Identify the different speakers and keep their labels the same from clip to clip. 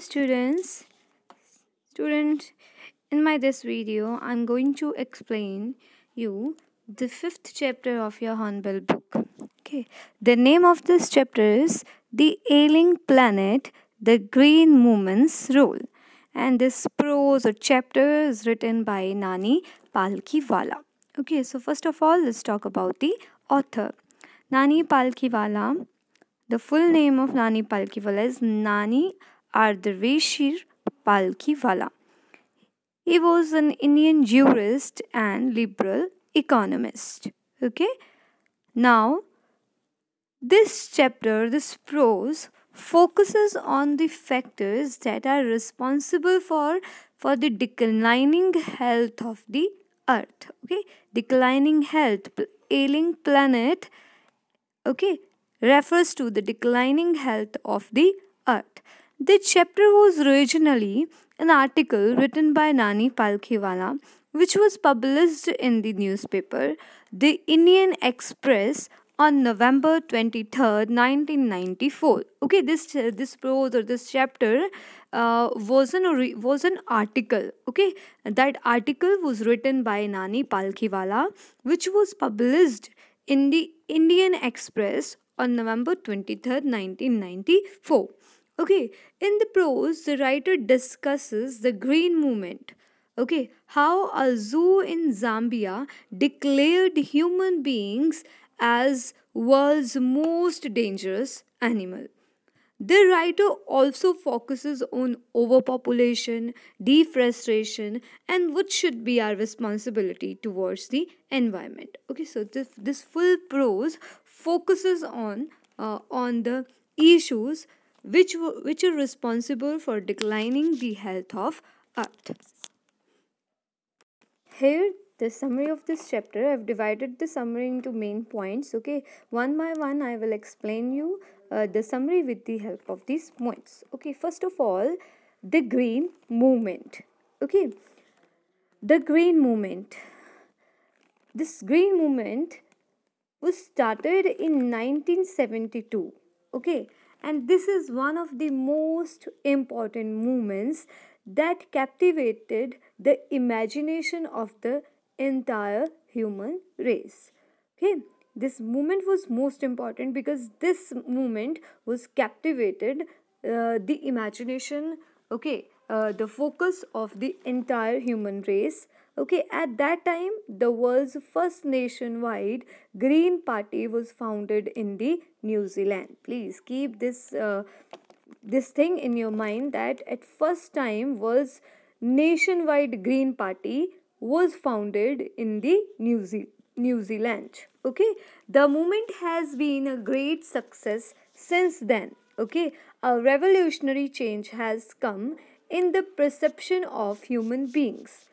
Speaker 1: students student in my this video i'm going to explain you the fifth chapter of your hornbill book okay the name of this chapter is the ailing planet the green movement's role and this prose or chapter is written by nani palkiwala okay so first of all let's talk about the author nani palkiwala the full name of nani palkiwala is nani Ardeshir Palkiwala. He was an Indian jurist and liberal economist. Okay, now this chapter, this prose, focuses on the factors that are responsible for for the declining health of the earth okay declining health ailing planet okay refers to the declining health of the earth the chapter was originally an article written by Nani Palkhiwala, which was published in the newspaper The Indian Express on November 23rd, 1994. Okay, this this prose or this chapter uh, was an was an article. Okay, that article was written by Nani Palkhiwala, which was published in the Indian Express on November 23rd, 1994. Okay, in the prose, the writer discusses the green movement. Okay, how a zoo in Zambia declared human beings as world's most dangerous animal. The writer also focuses on overpopulation, deforestation, and what should be our responsibility towards the environment. Okay, so this, this full prose focuses on uh, on the issues which, which are responsible for declining the health of earth. Here the summary of this chapter i've divided the summary into main points okay one by one i will explain you uh, the summary with the help of these points okay first of all the green movement okay the green movement this green movement was started in 1972 okay and this is one of the most important movements that captivated the imagination of the entire human race okay this movement was most important because this movement was captivated uh, the imagination okay uh, the focus of the entire human race okay at that time the world's first nationwide green party was founded in the new zealand please keep this uh, this thing in your mind that at first time was nationwide green party was founded in the new, Ze- new zealand okay the movement has been a great success since then okay a revolutionary change has come in the perception of human beings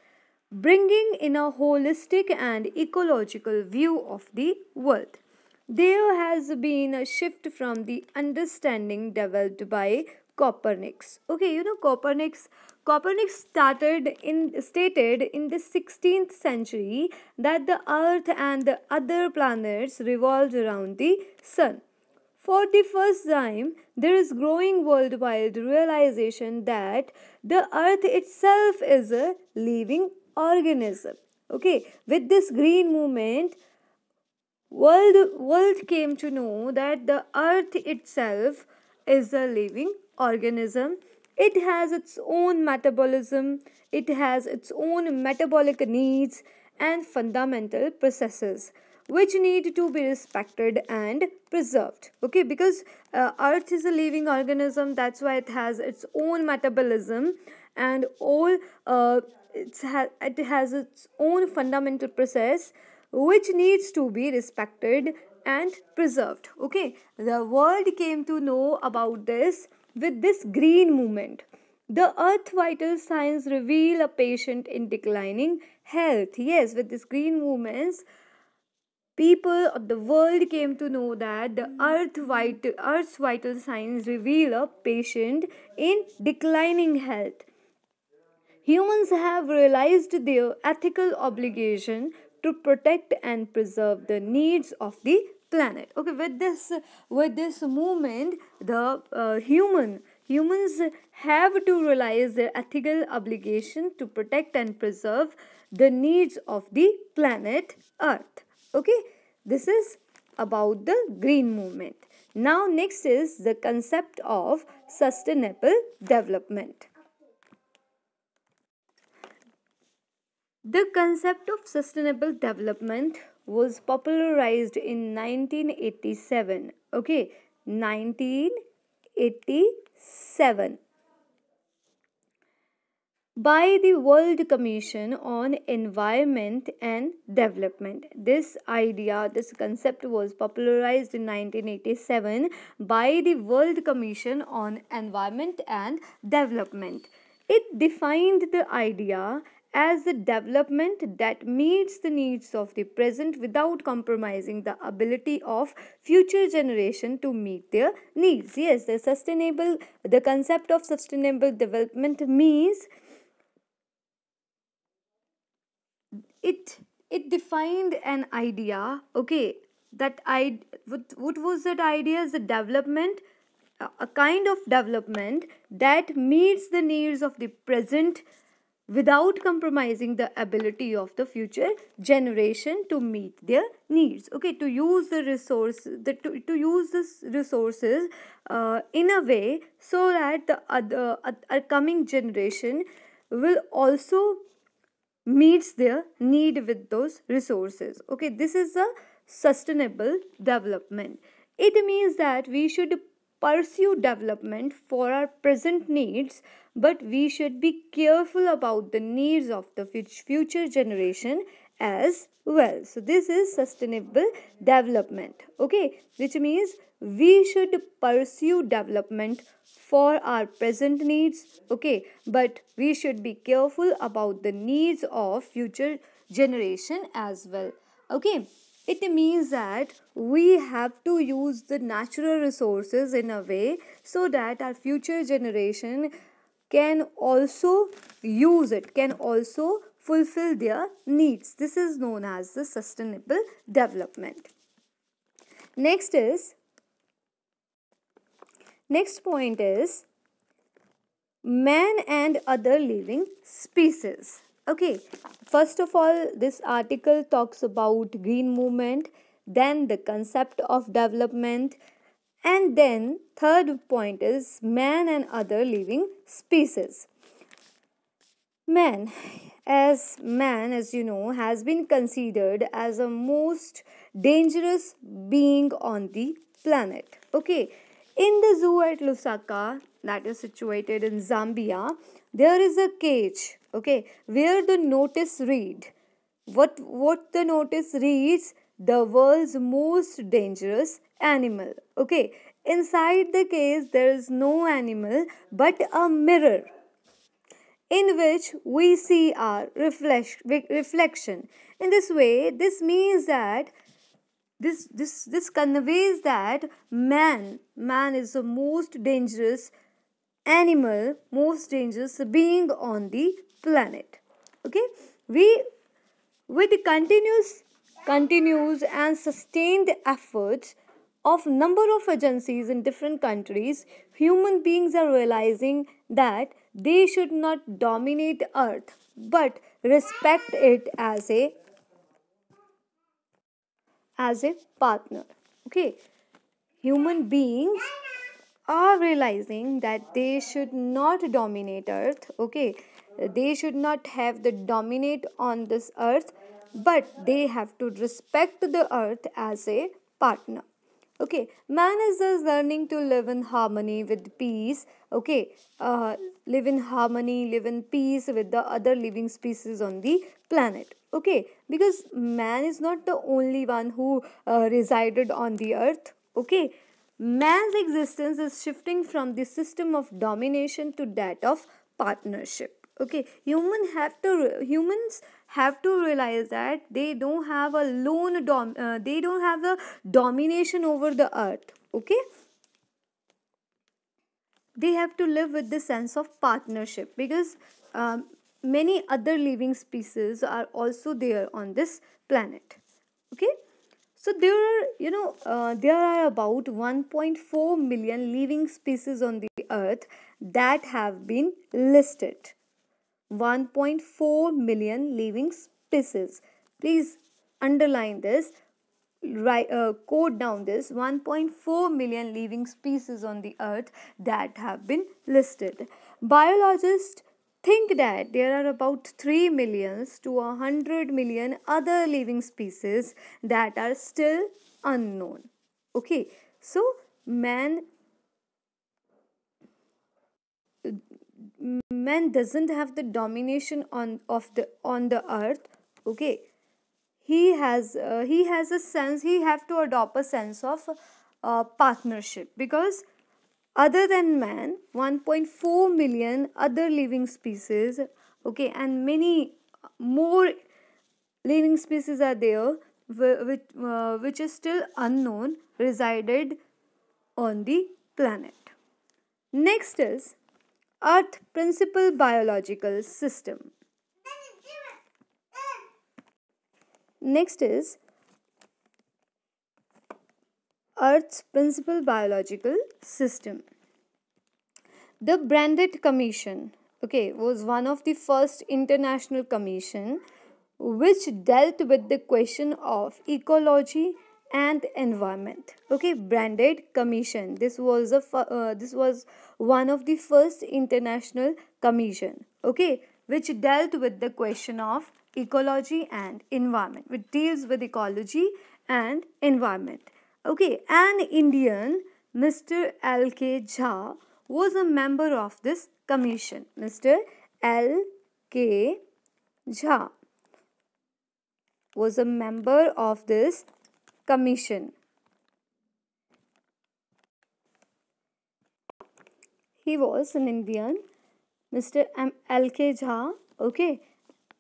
Speaker 1: bringing in a holistic and ecological view of the world. There has been a shift from the understanding developed by Copernicus. Okay, you know Copernicus. Copernicus started in stated in the 16th century that the Earth and the other planets revolved around the Sun. For the first time, there is growing worldwide realization that the Earth itself is a living organism okay with this green movement world world came to know that the earth itself is a living organism it has its own metabolism it has its own metabolic needs and fundamental processes which need to be respected and preserved okay because uh, earth is a living organism that's why it has its own metabolism and all uh, it's ha- it has its own fundamental process which needs to be respected and preserved okay the world came to know about this with this green movement the earth vital signs reveal a patient in declining health yes with this green movements people of the world came to know that the earth vital earth's vital signs reveal a patient in declining health humans have realized their ethical obligation to protect and preserve the needs of the planet okay with this with this movement the uh, human humans have to realize their ethical obligation to protect and preserve the needs of the planet earth okay this is about the green movement now next is the concept of sustainable development The concept of sustainable development was popularized in 1987. Okay, 1987 by the World Commission on Environment and Development. This idea, this concept was popularized in 1987 by the World Commission on Environment and Development. It defined the idea as a development that meets the needs of the present without compromising the ability of future generation to meet their needs yes the sustainable the concept of sustainable development means it it defined an idea okay that i what, what was that idea is a development a kind of development that meets the needs of the present without compromising the ability of the future generation to meet their needs okay to use the resource the, to, to use this resources uh, in a way so that the other uh, coming generation will also meets their need with those resources okay this is a sustainable development it means that we should pursue development for our present needs, but we should be careful about the needs of the future generation as well. So, this is sustainable development, okay, which means we should pursue development for our present needs, okay, but we should be careful about the needs of future generation as well, okay. It means that we have to use the natural resources in a way so that our future generation can also use it, can also fulfill their needs. This is known as the sustainable development. Next is, next point is man and other living species okay first of all this article talks about green movement then the concept of development and then third point is man and other living species man as man as you know has been considered as a most dangerous being on the planet okay in the zoo at lusaka that is situated in zambia there is a cage okay where the notice read what what the notice reads the world's most dangerous animal okay inside the case there is no animal but a mirror in which we see our reflection. reflection in this way this means that this this this conveys that man man is the most dangerous animal most dangerous being on the planet okay we with continuous continuous and sustained efforts of number of agencies in different countries human beings are realizing that they should not dominate earth but respect it as a as a partner okay human beings are realizing that they should not dominate earth okay they should not have the dominate on this earth but they have to respect the earth as a partner okay man is just learning to live in harmony with peace okay uh, live in harmony live in peace with the other living species on the planet okay because man is not the only one who uh, resided on the earth okay man's existence is shifting from the system of domination to that of partnership okay human have to humans have to realize that they don't have a lone dom uh, they don't have a domination over the earth okay they have to live with the sense of partnership because um, many other living species are also there on this planet okay so there are you know uh, there are about 1.4 million living species on the earth that have been listed 1.4 million living species. Please underline this, write, uh, code down this 1.4 million living species on the earth that have been listed. Biologists think that there are about 3 millions to 100 million other living species that are still unknown. Okay, so man man doesn't have the domination on of the on the earth okay he has uh, he has a sense he have to adopt a sense of uh, partnership because other than man 1.4 million other living species okay and many more living species are there which, uh, which is still unknown resided on the planet next is Earth principal biological system. Next is Earth's principal biological system. The Branded Commission, okay, was one of the first international commission which dealt with the question of ecology, and environment okay branded commission this was a uh, this was one of the first international commission okay which dealt with the question of ecology and environment which deals with ecology and environment okay an indian mr lk jha was a member of this commission mr lk jha was a member of this Commission. He was an Indian, Mr. M. L. K. Jha, okay,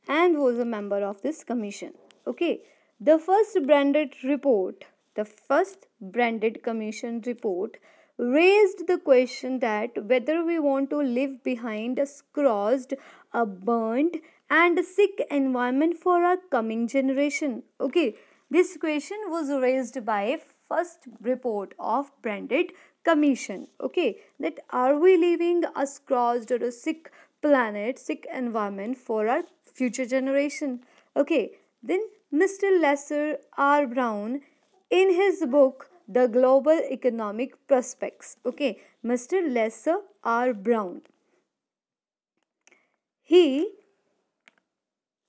Speaker 1: and was a member of this commission. Okay, the first branded report, the first branded commission report raised the question that whether we want to live behind a scorched, a burnt, and a sick environment for our coming generation. Okay, this question was raised by first report of branded commission. Okay, that are we leaving a scorched or a sick planet, sick environment for our future generation? Okay, then Mr. Lesser R. Brown in his book The Global Economic Prospects. Okay, Mr. Lesser R. Brown. He,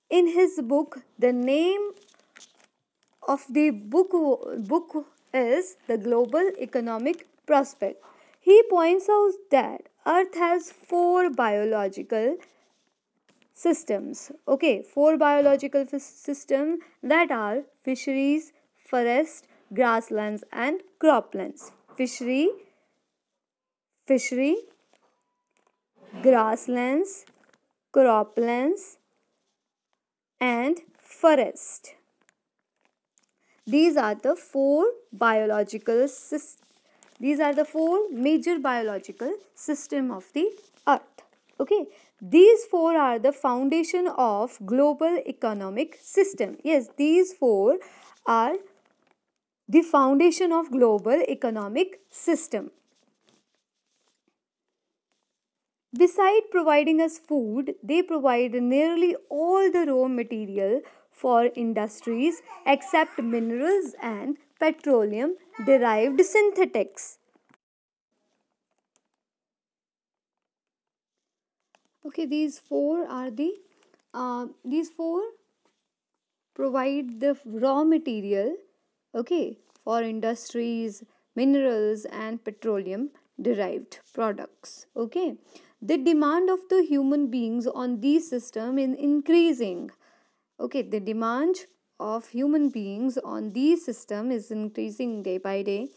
Speaker 1: in his book The Name of the book, book is the global economic prospect. He points out that Earth has four biological systems. Okay, four biological systems that are fisheries, forest, grasslands and croplands. Fishery, fishery, grasslands, croplands and forest. These are the four biological these are the four major biological system of the earth. Okay, these four are the foundation of global economic system. Yes, these four are the foundation of global economic system. Beside providing us food, they provide nearly all the raw material for industries except minerals and petroleum derived synthetics. Okay, these four are the, uh, these four provide the raw material, okay, for industries, minerals and petroleum derived products, okay. The demand of the human beings on these system is increasing okay the demand of human beings on these system is increasing day by day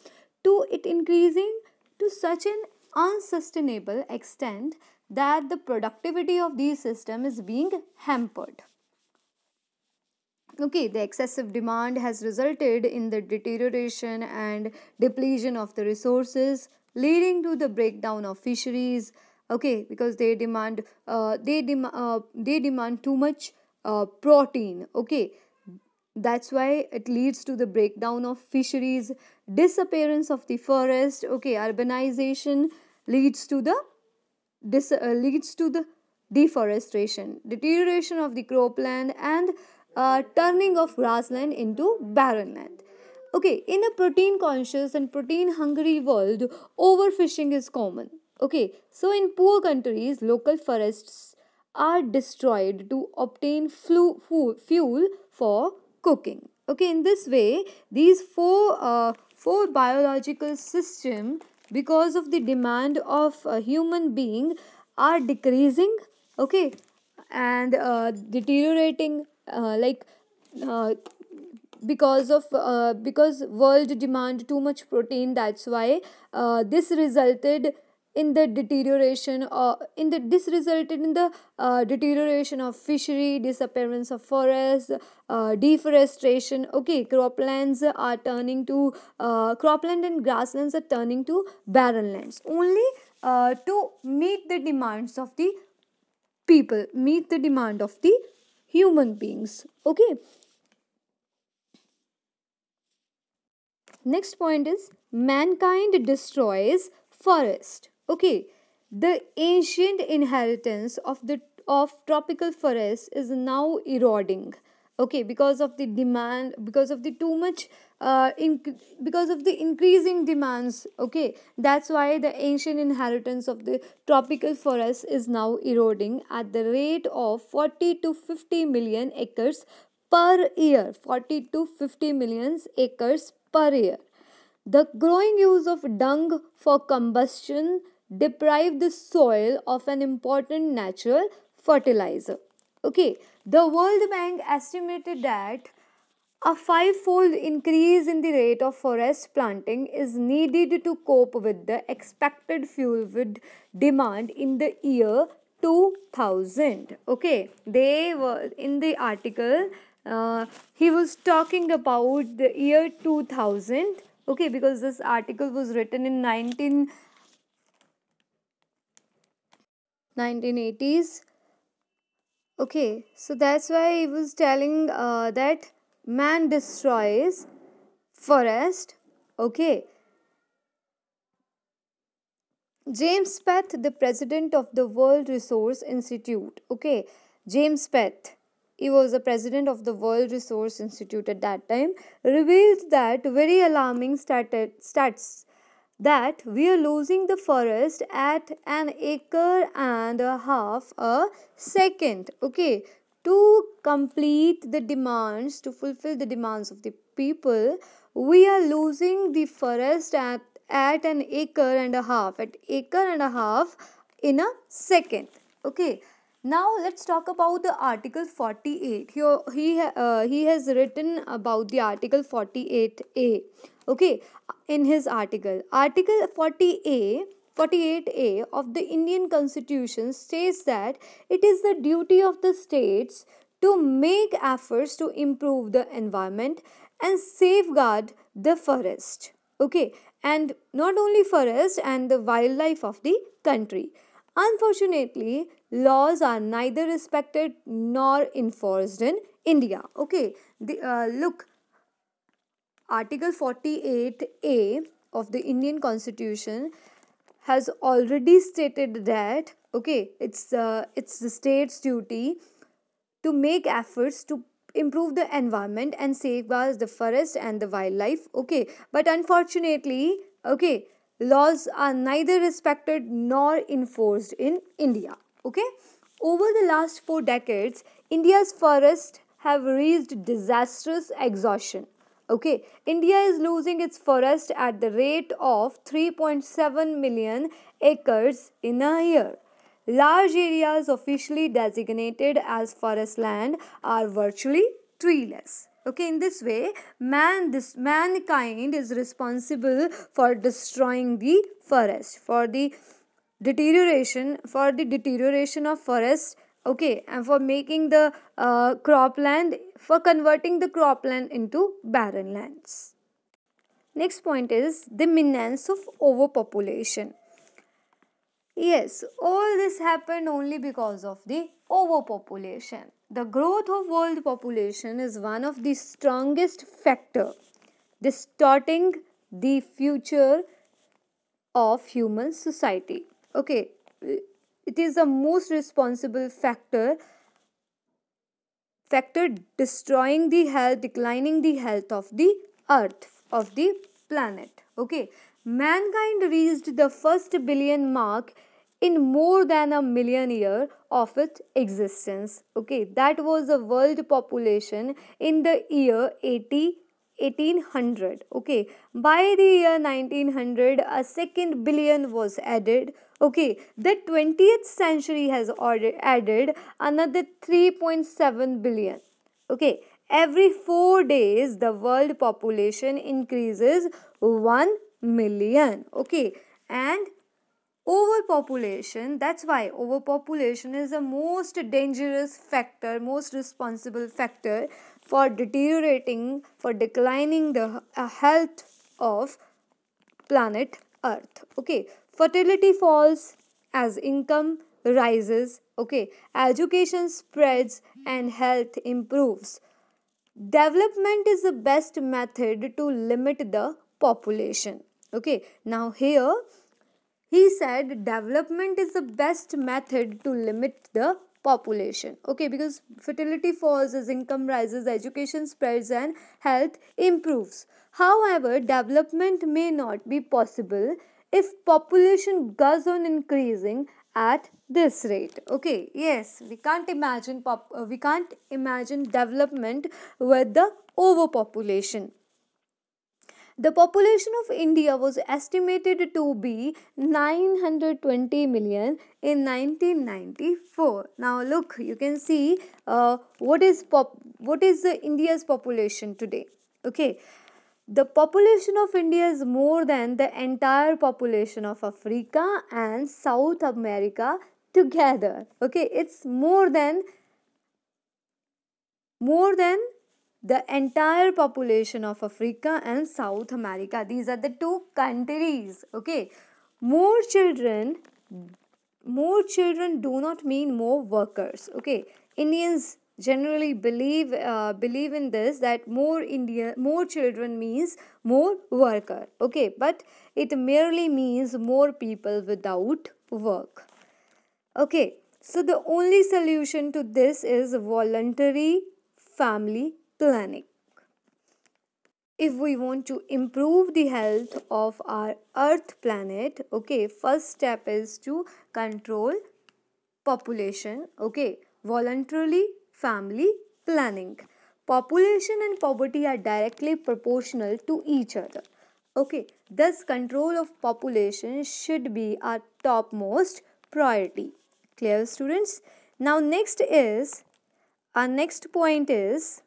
Speaker 1: to it increasing to such an unsustainable extent that the productivity of these system is being hampered okay the excessive demand has resulted in the deterioration and depletion of the resources leading to the breakdown of fisheries okay because they demand uh, they, dem- uh, they demand too much uh, protein okay that's why it leads to the breakdown of fisheries disappearance of the forest okay urbanization leads to the dis, uh, leads to the deforestation deterioration of the cropland and uh, turning of grassland into barren land okay in a protein conscious and protein hungry world overfishing is common okay so in poor countries local forests are destroyed to obtain fuel for cooking. Okay, in this way, these four, uh, four biological system because of the demand of a human being are decreasing, okay, and uh, deteriorating uh, like uh, because of uh, because world demand too much protein that's why uh, this resulted in the deterioration or in the this resulted in the uh, deterioration of fishery disappearance of forests uh, deforestation okay croplands are turning to uh, cropland and grasslands are turning to barren lands only uh, to meet the demands of the people meet the demand of the human beings okay next point is mankind destroys forest Okay, the ancient inheritance of the of tropical forests is now eroding okay because of the demand because of the too much uh, in, because of the increasing demands okay that's why the ancient inheritance of the tropical forest is now eroding at the rate of 40 to 50 million acres per year 40 to 50 million acres per year the growing use of dung for combustion deprive the soil of an important natural fertilizer. Okay, the World Bank estimated that a five-fold increase in the rate of forest planting is needed to cope with the expected fuel demand in the year 2000. Okay, they were in the article, uh, he was talking about the year 2000. Okay, because this article was written in 19- 1980s okay so that's why he was telling uh, that man destroys forest okay james peth the president of the world resource institute okay james peth he was the president of the world resource institute at that time revealed that very alarming stat stats that we are losing the forest at an acre and a half a second okay to complete the demands to fulfill the demands of the people we are losing the forest at at an acre and a half at acre and a half in a second okay now let's talk about the Article 48. Here he, uh, he has written about the Article 48A. Okay, in his article. Article 40A 48A of the Indian Constitution states that it is the duty of the states to make efforts to improve the environment and safeguard the forest. Okay, and not only forest and the wildlife of the country. Unfortunately, laws are neither respected nor enforced in India. Okay, the, uh, look, Article 48A of the Indian Constitution has already stated that okay, it's uh, it's the state's duty to make efforts to improve the environment and safeguard the forest and the wildlife. Okay, but unfortunately, okay, laws are neither respected nor enforced in India. Okay, over the last four decades, India's forests have reached disastrous exhaustion. Okay, India is losing its forest at the rate of 3.7 million acres in a year. Large areas officially designated as forest land are virtually treeless. Okay, in this way, man, this mankind is responsible for destroying the forest, for the deterioration for the deterioration of forest okay and for making the uh, cropland for converting the cropland into barren lands next point is the menace of overpopulation yes all this happened only because of the overpopulation the growth of world population is one of the strongest factor distorting the future of human society okay it is the most responsible factor factor destroying the health declining the health of the earth of the planet okay mankind reached the first billion mark in more than a million year of its existence okay that was the world population in the year 80 1800 okay by the year 1900 a second billion was added okay the 20th century has ordered, added another 3.7 billion okay every 4 days the world population increases 1 million okay and overpopulation that's why overpopulation is the most dangerous factor most responsible factor for deteriorating, for declining the health of planet Earth. Okay, fertility falls as income rises. Okay, education spreads and health improves. Development is the best method to limit the population. Okay, now here he said development is the best method to limit the population okay because fertility falls as income rises education spreads and health improves however development may not be possible if population goes on increasing at this rate okay yes we can't imagine pop uh, we can't imagine development with the overpopulation the population of India was estimated to be 920 million in 1994. Now look, you can see uh, what is pop what is the India's population today. Okay. The population of India is more than the entire population of Africa and South America together. Okay, it's more than more than the entire population of Africa and South America. These are the two countries. Okay. More children, more children do not mean more workers. Okay. Indians generally believe uh, believe in this that more India more children means more worker. Okay. But it merely means more people without work. Okay. So the only solution to this is voluntary family clinic. If we want to improve the health of our earth planet, okay, first step is to control population, okay, voluntarily family planning. Population and poverty are directly proportional to each other. Okay, thus control of population should be our topmost priority. Clear students? Now next is, our next point is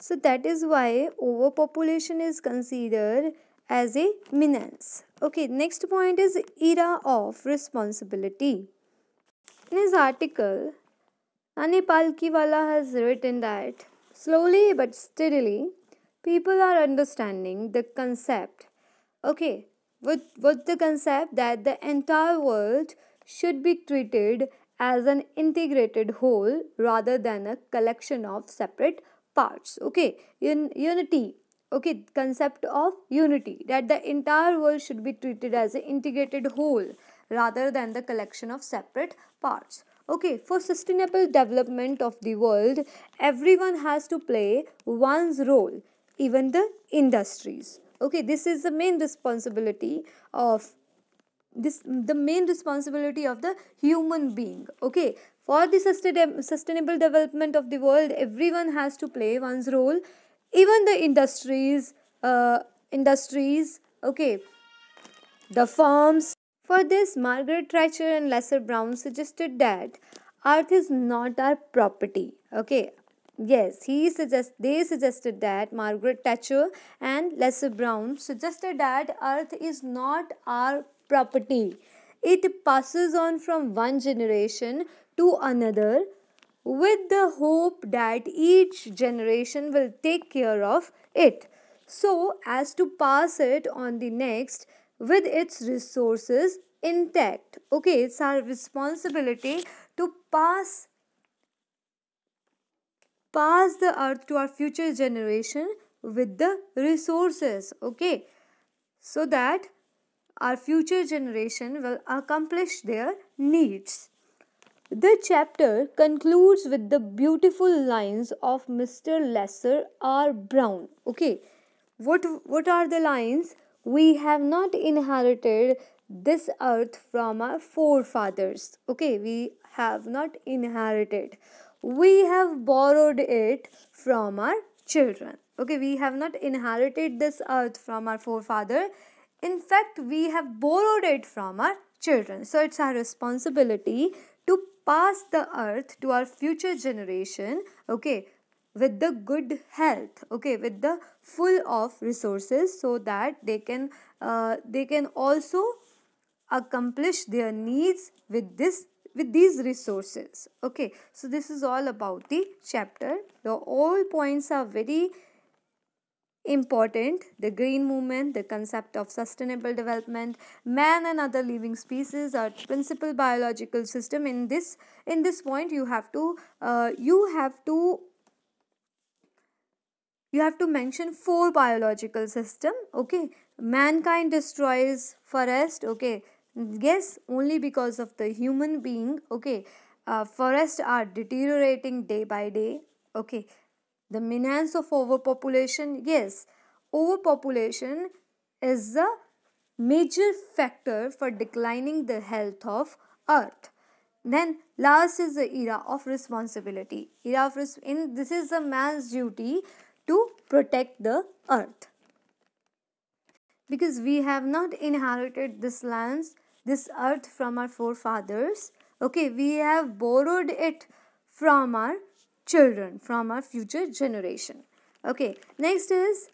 Speaker 1: so that is why overpopulation is considered as a menace. Okay, next point is era of responsibility. In his article, Nani Palkiwala has written that slowly but steadily, people are understanding the concept. Okay, what, what's the concept? That the entire world should be treated as an integrated whole rather than a collection of separate parts okay Un unity okay concept of unity that the entire world should be treated as an integrated whole rather than the collection of separate parts okay for sustainable development of the world everyone has to play one's role even the industries okay this is the main responsibility of this the main responsibility of the human being okay for the sustain, sustainable development of the world everyone has to play one's role even the industries uh, industries okay the firms for this margaret thatcher and lesser brown suggested that earth is not our property okay yes he suggest they suggested that margaret thatcher and lesser brown suggested that earth is not our property. It passes on from one generation to another with the hope that each generation will take care of it so as to pass it on the next with its resources intact. Okay, it's our responsibility to pass pass the earth to our future generation with the resources okay so that our future generation will accomplish their needs. The chapter concludes with the beautiful lines of Mr. Lesser R. Brown. Okay, what, what are the lines? We have not inherited this earth from our forefathers. Okay, we have not inherited. We have borrowed it from our children. Okay, we have not inherited this earth from our forefather. In fact, we have borrowed it from our children. So it's our responsibility to pass the earth to our future generation, okay, with the good health, okay, with the full of resources so that they can, uh, they can also accomplish their needs with this with these resources okay so this is all about the chapter the all points are very important the green movement the concept of sustainable development man and other living species are principal biological system in this in this point you have to uh, you have to you have to mention four biological system okay mankind destroys forest okay yes only because of the human being okay uh, forests are deteriorating day by day okay the menace of overpopulation, yes, overpopulation is a major factor for declining the health of earth then last is the era of responsibility era of res- in this is the man's duty to protect the earth because we have not inherited this lands this earth from our forefathers okay we have borrowed it from our children, from our future generation. Okay, next is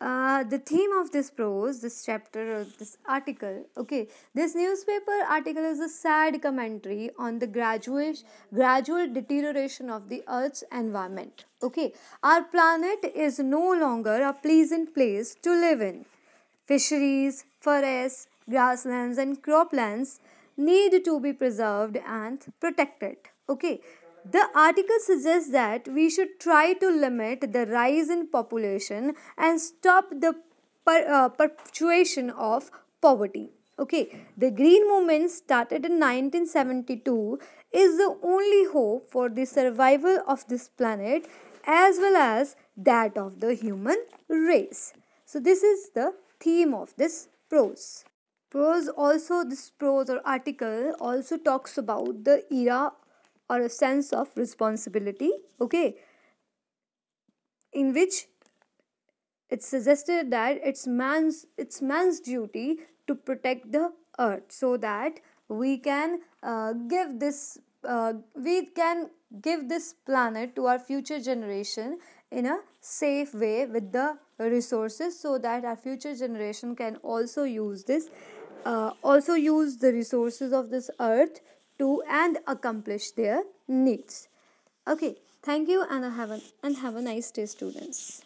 Speaker 1: uh, the theme of this prose, this chapter, or this article, okay, this newspaper article is a sad commentary on the gradual, gradual deterioration of the Earth's environment. Okay, our planet is no longer a pleasant place to live in. Fisheries, forests, grasslands, and croplands need to be preserved and protected. Okay, the article suggests that we should try to limit the rise in population and stop the per, uh, perpetuation of poverty. Okay, the green movement started in 1972 is the only hope for the survival of this planet as well as that of the human race. So this is the theme of this prose. Prose also this prose or article also talks about the era or a sense of responsibility okay in which it's suggested that it's man's it's man's duty to protect the earth so that we can uh, give this uh, we can give this planet to our future generation in a safe way with the resources so that our future generation can also use this uh, also use the resources of this earth to and accomplish their needs. Okay, thank you and have a, and have a nice day students.